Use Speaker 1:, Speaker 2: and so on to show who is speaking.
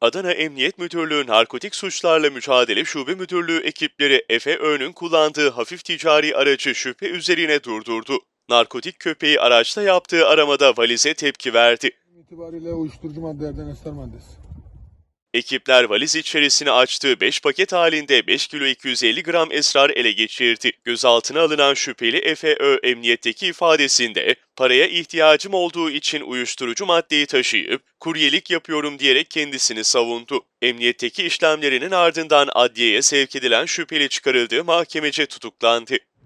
Speaker 1: Adana Emniyet Müdürlüğü Narkotik Suçlarla Mücadele Şube Müdürlüğü ekipleri Efe Ö'nün kullandığı hafif ticari aracı şüphe üzerine durdurdu. Narkotik köpeği araçta yaptığı aramada valize tepki verdi.
Speaker 2: İtibariyle uyuşturucu maddelerden ester maddesi.
Speaker 1: Ekipler valiz içerisini açtığı 5 paket halinde 5 kilo 250 gram esrar ele geçirdi. Gözaltına alınan şüpheli FÖ emniyetteki ifadesinde paraya ihtiyacım olduğu için uyuşturucu maddeyi taşıyıp kuryelik yapıyorum diyerek kendisini savundu. Emniyetteki işlemlerinin ardından adliyeye sevk edilen şüpheli çıkarıldığı mahkemece tutuklandı.